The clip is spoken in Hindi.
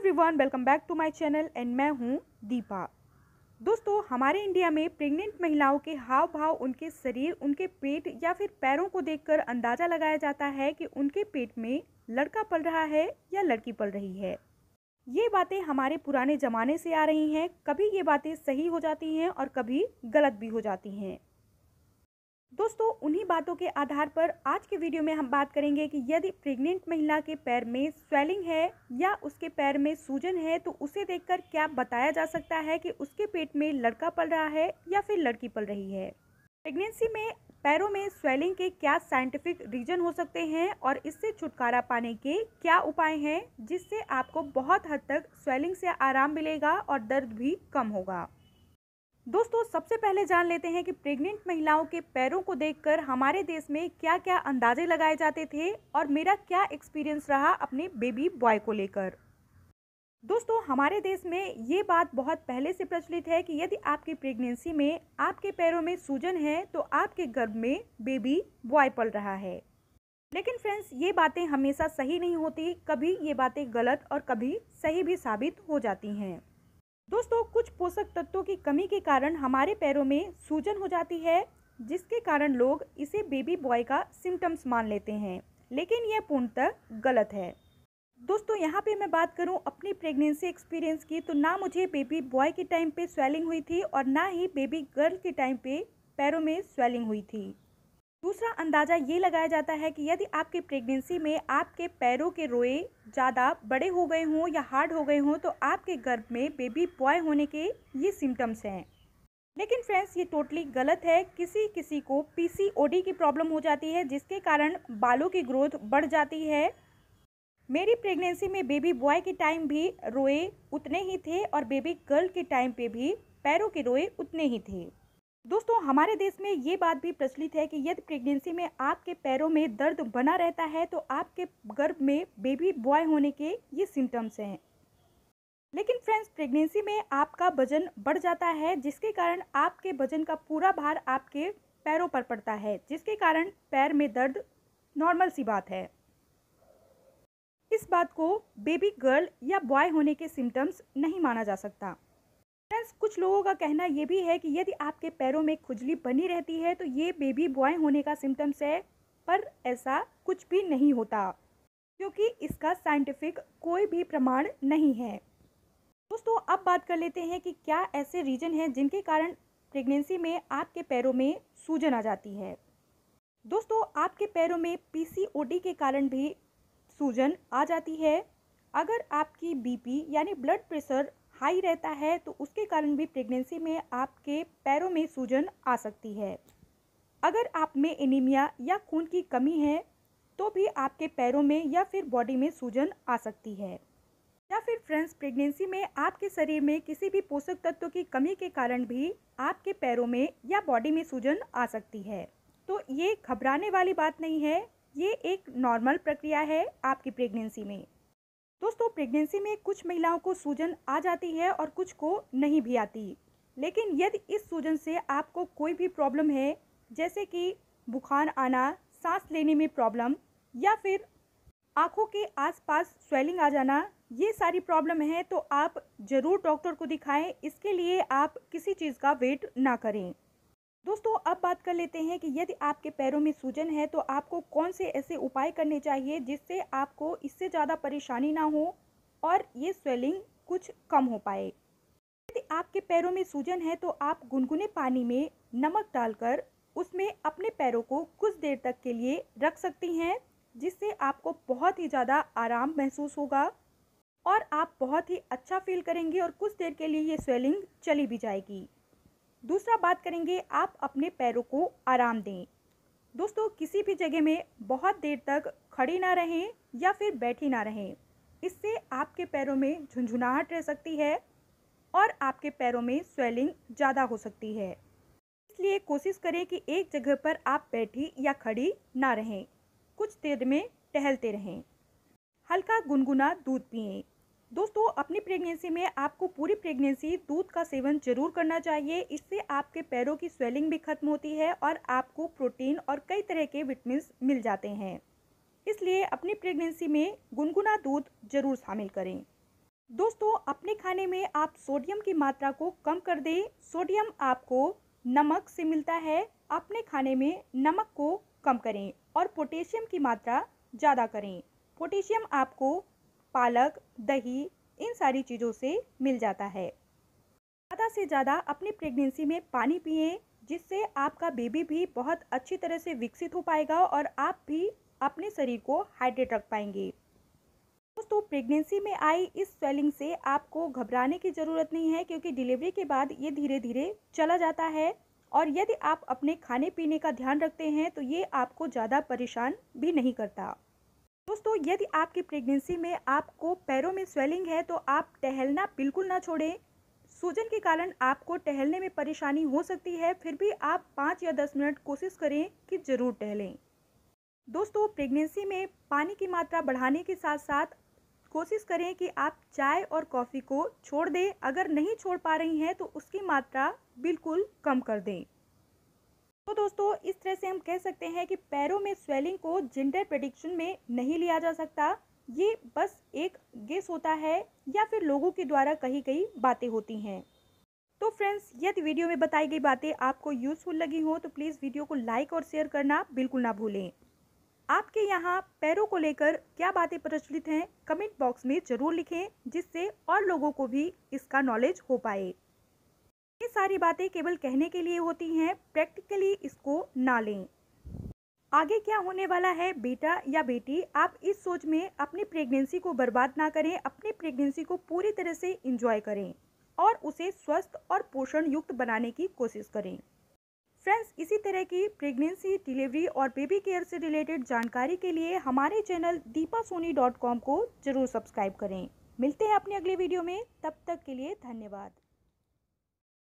everyone welcome back to my channel and मैं हूं दीपा दोस्तों हमारे इंडिया में प्रेग्नेंट महिलाओं के हाव भाव उनके शरीर उनके पेट या फिर पैरों को देखकर अंदाज़ा लगाया जाता है कि उनके पेट में लड़का पल रहा है या लड़की पल रही है ये बातें हमारे पुराने ज़माने से आ रही हैं कभी ये बातें सही हो जाती हैं और कभी गलत भी हो जाती हैं दोस्तों उन्हीं बातों के आधार पर आज के वीडियो में हम बात करेंगे कि यदि प्रेग्नेंट महिला के पैर में स्वेलिंग है या उसके पैर में सूजन है तो उसे देखकर क्या बताया जा सकता है कि उसके पेट में लड़का पल रहा है या फिर लड़की पल रही है प्रेगनेंसी में पैरों में स्वेलिंग के क्या साइंटिफिक रीजन हो सकते हैं और इससे छुटकारा पाने के क्या उपाय हैं जिससे आपको बहुत हद तक स्वेलिंग से आराम मिलेगा और दर्द भी कम होगा दोस्तों सबसे पहले जान लेते हैं कि प्रेग्नेंट महिलाओं के पैरों को देखकर हमारे देश में क्या क्या अंदाजे लगाए जाते थे और मेरा क्या एक्सपीरियंस रहा अपने बेबी बॉय को लेकर दोस्तों हमारे देश में ये बात बहुत पहले से प्रचलित है कि यदि आपकी प्रेगनेंसी में आपके पैरों में सूजन है तो आपके गर्भ में बेबी बॉय पल रहा है लेकिन फ्रेंड्स ये बातें हमेशा सही नहीं होती कभी ये बातें गलत और कभी सही भी साबित हो जाती हैं दोस्तों कुछ पोषक तत्वों की कमी के कारण हमारे पैरों में सूजन हो जाती है जिसके कारण लोग इसे बेबी बॉय का सिम्टम्स मान लेते हैं लेकिन यह पूर्णतः गलत है दोस्तों यहाँ पे मैं बात करूँ अपनी प्रेगनेंसी एक्सपीरियंस की तो ना मुझे बेबी बॉय के टाइम पे स्वेलिंग हुई थी और ना ही बेबी गर्ल के टाइम पे पैरों में स्वेलिंग हुई थी दूसरा अंदाज़ा ये लगाया जाता है कि यदि आपकी प्रेगनेंसी में आपके पैरों के रोए ज़्यादा बड़े हो गए हों या हार्ड हो गए हों तो आपके गर्भ में बेबी बॉय होने के ये सिम्टम्स हैं लेकिन फ्रेंड्स ये टोटली गलत है किसी किसी को पीसीओडी की प्रॉब्लम हो जाती है जिसके कारण बालों की ग्रोथ बढ़ जाती है मेरी प्रेगनेंसी में बेबी बॉय के टाइम भी रोए उतने ही थे और बेबी गर्ल के टाइम पर भी पैरों के रोए उतने ही थे दोस्तों हमारे देश में ये बात भी प्रचलित है कि यदि प्रेगनेंसी में आपके पैरों में दर्द बना रहता है तो आपके गर्भ में बेबी बॉय होने के ये सिम्टम्स हैं लेकिन फ्रेंड्स प्रेगनेंसी में आपका वजन बढ़ जाता है जिसके कारण आपके वजन का पूरा भार आपके पैरों पर पड़ता है जिसके कारण पैर में दर्द नॉर्मल सी बात है इस बात को बेबी गर्ल या बॉय होने के सिम्टम्स नहीं माना जा सकता फ्रेंड्स कुछ लोगों का कहना ये भी है कि यदि आपके पैरों में खुजली बनी रहती है तो ये बेबी बॉय होने का सिम्टम्स है पर ऐसा कुछ भी नहीं होता क्योंकि इसका साइंटिफिक कोई भी प्रमाण नहीं है दोस्तों अब बात कर लेते हैं कि क्या ऐसे रीजन हैं जिनके कारण प्रेगनेंसी में आपके पैरों में सूजन आ जाती है दोस्तों आपके पैरों में पीसीओडी के कारण भी सूजन आ जाती है अगर आपकी बीपी यानी ब्लड प्रेशर हाई रहता है तो उसके कारण भी प्रेगनेंसी में आपके पैरों में सूजन आ सकती है अगर आप में एनीमिया या खून की कमी है तो भी आपके पैरों में या फिर बॉडी में सूजन आ सकती है या फिर फ्रेंड्स प्रेगनेंसी में आपके शरीर में किसी भी पोषक तत्व की कमी के कारण भी आपके पैरों में या बॉडी में सूजन आ सकती है तो ये घबराने वाली बात नहीं है ये एक नॉर्मल प्रक्रिया है आपकी प्रेगनेंसी में दोस्तों प्रेगनेंसी में कुछ महिलाओं को सूजन आ जाती है और कुछ को नहीं भी आती लेकिन यदि इस सूजन से आपको कोई भी प्रॉब्लम है जैसे कि बुखार आना सांस लेने में प्रॉब्लम या फिर आँखों के आसपास स्वेलिंग आ जाना ये सारी प्रॉब्लम है तो आप ज़रूर डॉक्टर को दिखाएं इसके लिए आप किसी चीज़ का वेट ना करें दोस्तों अब बात कर लेते हैं कि यदि आपके पैरों में सूजन है तो आपको कौन से ऐसे उपाय करने चाहिए जिससे आपको इससे ज़्यादा परेशानी ना हो और ये स्वेलिंग कुछ कम हो पाए यदि आपके पैरों में सूजन है तो आप गुनगुने पानी में नमक डालकर उसमें अपने पैरों को कुछ देर तक के लिए रख सकती हैं जिससे आपको बहुत ही ज़्यादा आराम महसूस होगा और आप बहुत ही अच्छा फील करेंगे और कुछ देर के लिए ये स्वेलिंग चली भी जाएगी दूसरा बात करेंगे आप अपने पैरों को आराम दें दोस्तों किसी भी जगह में बहुत देर तक खड़ी ना रहें या फिर बैठी ना रहें इससे आपके पैरों में झुंझुनाहट रह सकती है और आपके पैरों में स्वेलिंग ज़्यादा हो सकती है इसलिए कोशिश करें कि एक जगह पर आप बैठी या खड़ी ना रहें कुछ देर में टहलते रहें हल्का गुनगुना दूध पिएं दोस्तों अपनी प्रेगनेंसी में आपको पूरी प्रेगनेंसी दूध का सेवन जरूर करना चाहिए इससे आपके पैरों की स्वेलिंग भी खत्म होती है और आपको प्रोटीन और कई तरह के विटामिन मिल जाते हैं इसलिए अपनी प्रेगनेंसी में गुनगुना दूध जरूर शामिल करें दोस्तों अपने खाने में आप सोडियम की मात्रा को कम कर दें सोडियम आपको नमक से मिलता है अपने खाने में नमक को कम करें और पोटेशियम की मात्रा ज़्यादा करें पोटेशियम आपको पालक दही इन सारी चीज़ों से मिल जाता है ज़्यादा से ज़्यादा अपनी प्रेगनेंसी में पानी पिए जिससे आपका बेबी भी बहुत अच्छी तरह से विकसित हो पाएगा और आप भी अपने शरीर को हाइड्रेट रख पाएंगे दोस्तों प्रेगनेंसी में आई इस स्वेलिंग से आपको घबराने की ज़रूरत नहीं है क्योंकि डिलीवरी के बाद ये धीरे धीरे चला जाता है और यदि आप अपने खाने पीने का ध्यान रखते हैं तो ये आपको ज़्यादा परेशान भी नहीं करता दोस्तों यदि आपकी प्रेगनेंसी में आपको पैरों में स्वेलिंग है तो आप टहलना बिल्कुल ना छोड़ें सूजन के कारण आपको टहलने में परेशानी हो सकती है फिर भी आप पाँच या दस मिनट कोशिश करें कि ज़रूर टहलें दोस्तों प्रेगनेंसी में पानी की मात्रा बढ़ाने के साथ साथ कोशिश करें कि आप चाय और कॉफ़ी को छोड़ दें अगर नहीं छोड़ पा रही हैं तो उसकी मात्रा बिल्कुल कम कर दें तो दोस्तों इस तरह से हम कह सकते हैं कि पैरों में स्वेलिंग को जेंडर प्रडिक्शन में नहीं लिया जा सकता ये बस एक गेस होता है या फिर लोगों के द्वारा कही गई बातें होती हैं तो फ्रेंड्स यदि वीडियो में बताई गई बातें आपको यूज़फुल लगी हो तो प्लीज़ वीडियो को लाइक और शेयर करना बिल्कुल ना भूलें आपके यहाँ पैरों को लेकर क्या बातें प्रचलित हैं कमेंट बॉक्स में ज़रूर लिखें जिससे और लोगों को भी इसका नॉलेज हो पाए ये सारी बातें केवल कहने के लिए होती हैं प्रैक्टिकली इसको ना लें आगे क्या होने वाला है बेटा या बेटी आप इस सोच में अपनी प्रेगनेंसी को बर्बाद ना करें अपनी प्रेगनेंसी को पूरी तरह से इंजॉय करें और उसे स्वस्थ और पोषण युक्त बनाने की कोशिश करें फ्रेंड्स इसी तरह की प्रेगनेंसी डिलीवरी और बेबी केयर से रिलेटेड जानकारी के लिए हमारे channel Deepa Soni dot com को जरूर सब्सक्राइब करें मिलते हैं अपने अगले वीडियो में तब तक के लिए धन्यवाद